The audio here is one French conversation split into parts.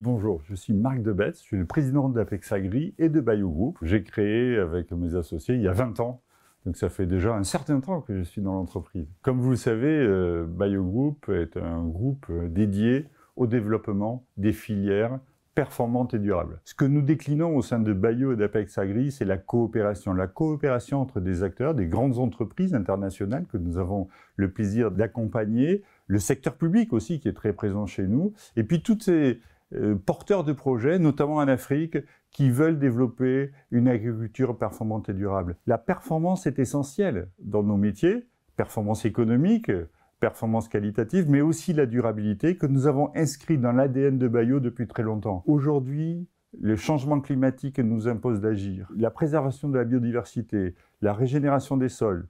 Bonjour, je suis Marc Debet. je suis le président d'Apex Agri et de Bayou Group. J'ai créé avec mes associés il y a 20 ans, donc ça fait déjà un certain temps que je suis dans l'entreprise. Comme vous le savez, euh, Bayou Group est un groupe euh, dédié au développement des filières performantes et durables. Ce que nous déclinons au sein de Bayou et d'Apex Agri, c'est la coopération. La coopération entre des acteurs, des grandes entreprises internationales que nous avons le plaisir d'accompagner, le secteur public aussi qui est très présent chez nous, et puis toutes ces euh, porteurs de projets, notamment en Afrique, qui veulent développer une agriculture performante et durable. La performance est essentielle dans nos métiers, performance économique, performance qualitative, mais aussi la durabilité que nous avons inscrite dans l'ADN de Bayo depuis très longtemps. Aujourd'hui, le changement climatique nous impose d'agir. La préservation de la biodiversité, la régénération des sols,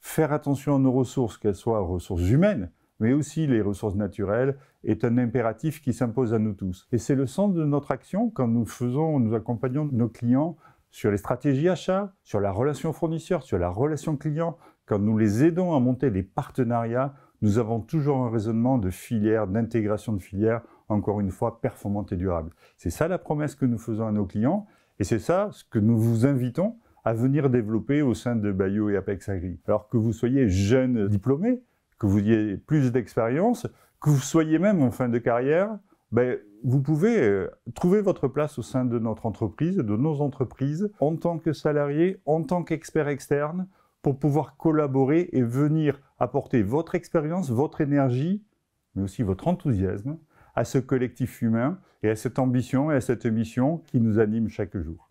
faire attention à nos ressources, qu'elles soient ressources humaines, mais aussi les ressources naturelles, est un impératif qui s'impose à nous tous. Et c'est le sens de notre action quand nous faisons, nous accompagnons nos clients sur les stratégies achats, sur la relation fournisseur, sur la relation client, quand nous les aidons à monter des partenariats, nous avons toujours un raisonnement de filière, d'intégration de filière, encore une fois, performante et durable. C'est ça la promesse que nous faisons à nos clients, et c'est ça ce que nous vous invitons à venir développer au sein de Bayou et Apex Agri. Alors que vous soyez jeune diplômé, que vous ayez plus d'expérience, que vous soyez même en fin de carrière, ben, vous pouvez euh, trouver votre place au sein de notre entreprise, de nos entreprises, en tant que salarié, en tant qu'expert externe, pour pouvoir collaborer et venir apporter votre expérience, votre énergie, mais aussi votre enthousiasme à ce collectif humain et à cette ambition et à cette mission qui nous anime chaque jour.